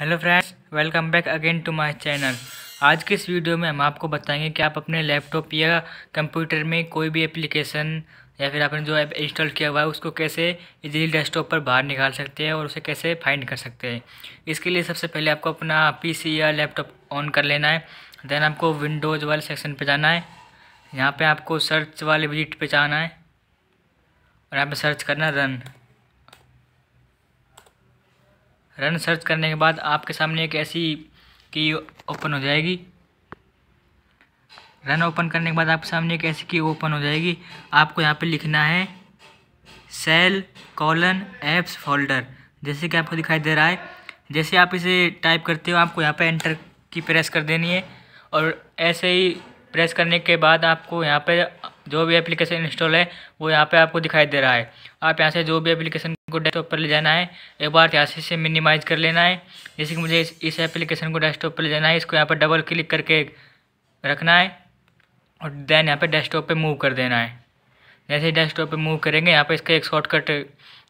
hello friends welcome back again to my channel आज की इस वीडियो में हम आपको बताएंगे कि आप अपने लैपटॉप या कंप्यूटर में कोई भी एप्लीकेशन या फिर आपने जो ऐप इंस्टॉल किया हुआ है उसको कैसे इजीली डेस्कटॉप पर बाहर निकाल सकते हैं और उसे कैसे फाइंड कर सकते हैं इसके लिए सबसे पहले आपको अपना पी या लैपटॉप ऑन कर लेना है देन आपको विंडोज़ वाले सेक्शन पर जाना है यहाँ पर आपको सर्च वाले विजिट पर जाना है और यहाँ पर सर्च करना रन रन सर्च करने के बाद आपके सामने एक ऐसी की ओपन हो जाएगी रन ओपन करने के बाद आपके सामने एक ऐसी की ओपन हो जाएगी आपको यहाँ पे लिखना है सेल कॉलन एप्स फोल्डर जैसे कि आपको दिखाई दे रहा है जैसे आप इसे टाइप करते हो आपको यहाँ पे एंटर की प्रेस कर देनी है और ऐसे ही प्रेस करने के बाद आपको यहाँ पे जो भी एप्लीकेशन इंस्टॉल है वो यहाँ पे आपको दिखाई दे रहा है आप यहाँ से जो भी एप्लीकेशन को डेस्कटॉप पर ले जाना है एक बार यहाँ से इसे मिनिमाइज कर लेना है जैसे कि मुझे इस इस एप्लीकेशन को डेस्कटॉप पर ले जाना है इसको यहाँ पर डबल क्लिक करके रखना है और देन यहाँ पर डेस्कटॉप पर मूव कर देना है जैसे ही डेस्कटॉप पर मूव करेंगे यहाँ पर इसका एक शॉर्टकट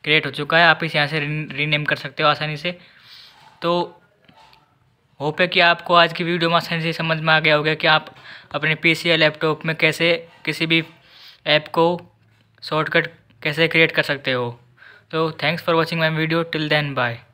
क्रिएट हो चुका है आप इसे यहाँ से रीनेम कर सकते हो आसानी से तो होप है कि आपको आज की वीडियो में आसानी से समझ में आ गया होगा कि आप अपने पीसी या लैपटॉप में कैसे किसी भी ऐप को शॉर्टकट कैसे क्रिएट कर सकते हो तो thanks for watching my video till then bye